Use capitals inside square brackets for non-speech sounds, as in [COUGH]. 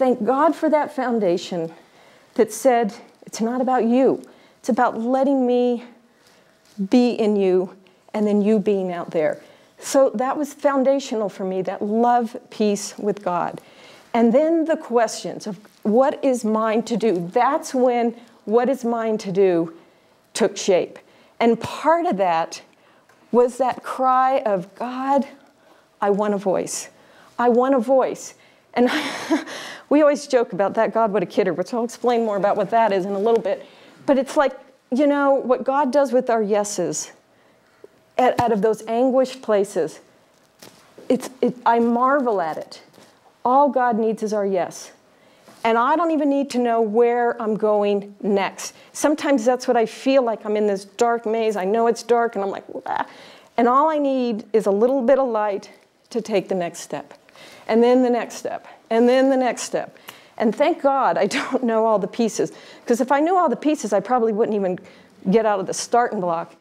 Thank God for that foundation that said, it's not about you, it's about letting me be in you and then you being out there. So that was foundational for me, that love peace with God. And then the questions of what is mine to do? That's when what is mine to do took shape. And part of that was that cry of God, I want a voice. I want a voice. And [LAUGHS] we always joke about that. God, what a kidder, which I'll explain more about what that is in a little bit. But it's like, you know, what God does with our yeses, out of those anguished places, it's, it, I marvel at it. All God needs is our yes. And I don't even need to know where I'm going next. Sometimes that's what I feel like. I'm in this dark maze. I know it's dark, and I'm like, Wah. and all I need is a little bit of light to take the next step and then the next step, and then the next step. And thank God I [LAUGHS] don't know all the pieces, because if I knew all the pieces, I probably wouldn't even get out of the starting block.